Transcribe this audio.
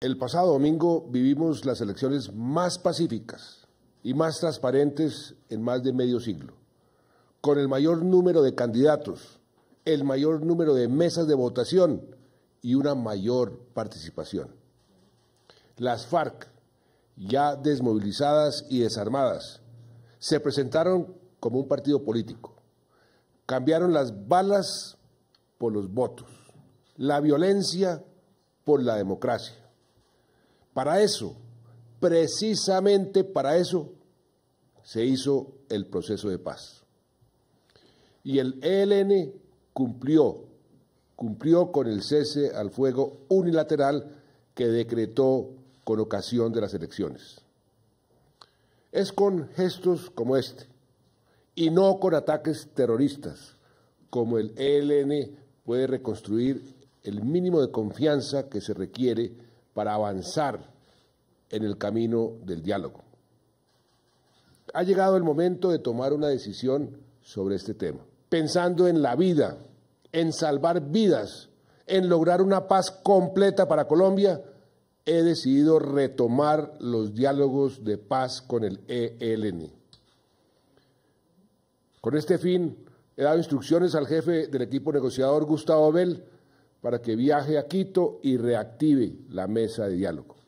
El pasado domingo vivimos las elecciones más pacíficas y más transparentes en más de medio siglo, con el mayor número de candidatos, el mayor número de mesas de votación y una mayor participación. Las FARC, ya desmovilizadas y desarmadas, se presentaron como un partido político. Cambiaron las balas por los votos, la violencia por la democracia para eso, precisamente para eso, se hizo el proceso de paz. Y el ELN cumplió, cumplió con el cese al fuego unilateral que decretó con ocasión de las elecciones. Es con gestos como este, y no con ataques terroristas, como el ELN puede reconstruir el mínimo de confianza que se requiere para avanzar en el camino del diálogo. Ha llegado el momento de tomar una decisión sobre este tema, pensando en la vida, en salvar vidas, en lograr una paz completa para Colombia, he decidido retomar los diálogos de paz con el ELN. Con este fin, he dado instrucciones al jefe del equipo negociador, Gustavo Bel para que viaje a Quito y reactive la mesa de diálogo.